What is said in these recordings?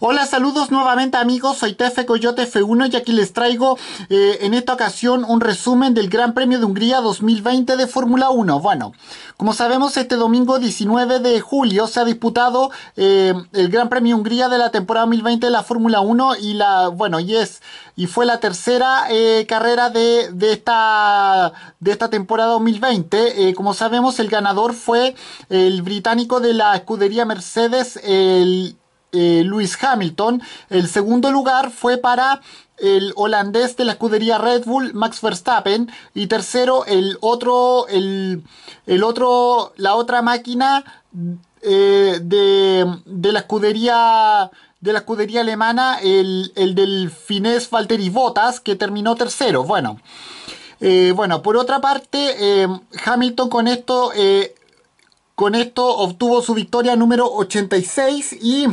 Hola, saludos nuevamente amigos, soy Tefe Coyote F1 y aquí les traigo eh, en esta ocasión un resumen del Gran Premio de Hungría 2020 de Fórmula 1. Bueno, como sabemos este domingo 19 de julio se ha disputado eh, el Gran Premio Hungría de la temporada 2020 de la Fórmula 1 y la, bueno, y es, y fue la tercera eh, carrera de, de, esta, de esta temporada 2020. como sabemos el ganador fue el británico de la escudería Mercedes, el Luis eh, Lewis Hamilton. El segundo lugar fue para el holandés de la escudería Red Bull, Max Verstappen. Y tercero, el otro, el, otro, la otra máquina eh, de, la escudería de la escudería alemana, el, del finés Valtteri Bottas, que terminó tercero. Bueno, eh, bueno por otra parte, Hamilton con esto, con esto obtuvo su victoria número 86 y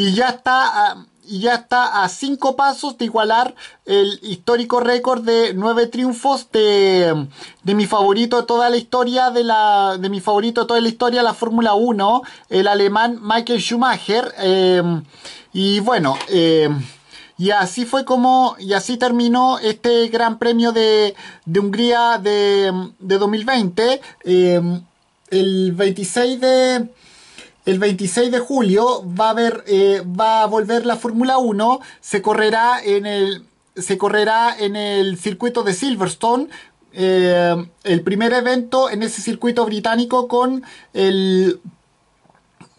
y ya está a, y ya está a cinco pasos de igualar el histórico récord de nueve triunfos de, mi favorito de toda la historia de la de mi favorito toda la historia la Fórmula 1 el alemán Michael Schumacher em, y bueno em, y así fue como, y así terminó este Gran Premio de, Hungría de, 2020. Em, el 26 de, el 26 de julio va a, eh, va a volver la Fórmula 1, se correrá en el, se correrá en el circuito de Silverstone, eh, el primer evento en ese circuito británico con el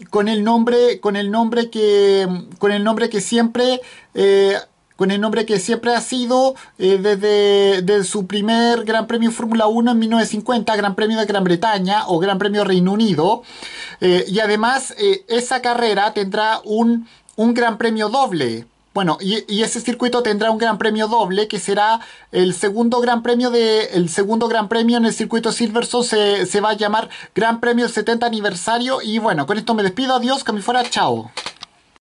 con el nombre con el nombre que con el nombre que siempre eh, con el nombre que siempre ha sido eh, desde, su primer Gran Premio Fórmula 1 en 1950, Gran Premio de Gran Bretaña o Gran Premio Reino Unido. Eh, y además eh, esa carrera tendrá un, un Gran Premio doble. Bueno, y, ese circuito tendrá un gran premio doble, que será el segundo gran premio de. El segundo gran premio en el circuito Silverstone se, va a llamar Gran Premio 70 Aniversario. Y bueno, con esto me despido. Adiós, que me fuera, chao.